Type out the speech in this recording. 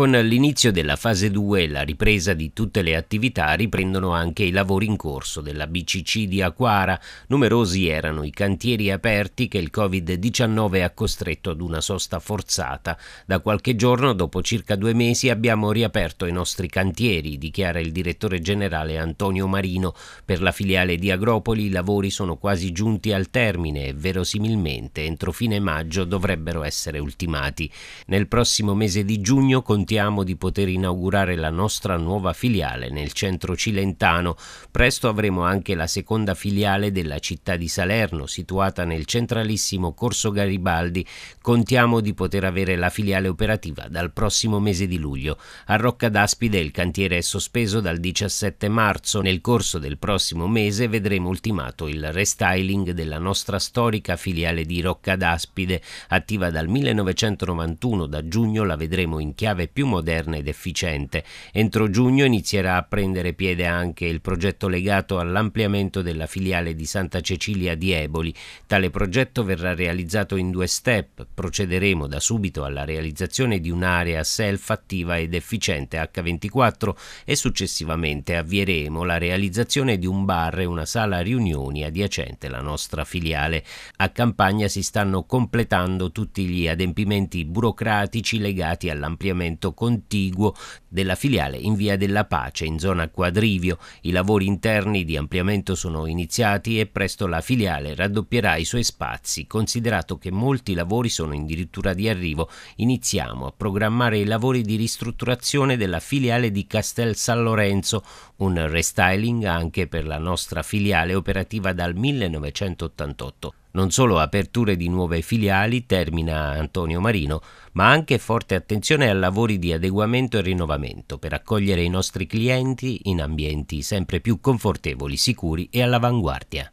Con l'inizio della fase 2 e la ripresa di tutte le attività riprendono anche i lavori in corso della BCC di Aquara. Numerosi erano i cantieri aperti che il Covid-19 ha costretto ad una sosta forzata. Da qualche giorno, dopo circa due mesi, abbiamo riaperto i nostri cantieri, dichiara il direttore generale Antonio Marino. Per la filiale di Agropoli i lavori sono quasi giunti al termine e verosimilmente entro fine maggio dovrebbero essere ultimati. Nel prossimo mese di giugno continuerà salutiamo di poter inaugurare la nostra nuova filiale nel centro cilentano. Presto avremo anche la seconda filiale della città di Salerno, situata nel centralissimo Corso Garibaldi. Contiamo di poter avere la filiale operativa dal prossimo mese di luglio. A Rocca d'Aspide il cantiere è sospeso dal 17 marzo. Nel corso del prossimo mese vedremo ultimato il restyling della nostra storica filiale di Rocca d'Aspide, attiva dal 1991 da giugno la vedremo in chiave più moderna ed efficiente. Entro giugno inizierà a prendere piede anche il progetto legato all'ampliamento della filiale di Santa Cecilia di Eboli. Tale progetto verrà realizzato in due step. Procederemo da subito alla realizzazione di un'area self-attiva ed efficiente H24 e successivamente avvieremo la realizzazione di un bar e una sala riunioni adiacente alla nostra filiale. A Campagna si stanno completando tutti gli adempimenti burocratici legati all'ampliamento all'allungamento contiguo della filiale in via della Pace, in zona Quadrivio. I lavori interni di ampliamento sono iniziati e presto la filiale raddoppierà i suoi spazi. Considerato che molti lavori sono in dirittura di arrivo, iniziamo a programmare i lavori di ristrutturazione della filiale di Castel San Lorenzo, un restyling anche per la nostra filiale operativa dal 1988. Non solo aperture di nuove filiali, termina Antonio Marino, ma anche forte attenzione a lavori di adeguamento e rinnovamento per accogliere i nostri clienti in ambienti sempre più confortevoli, sicuri e all'avanguardia.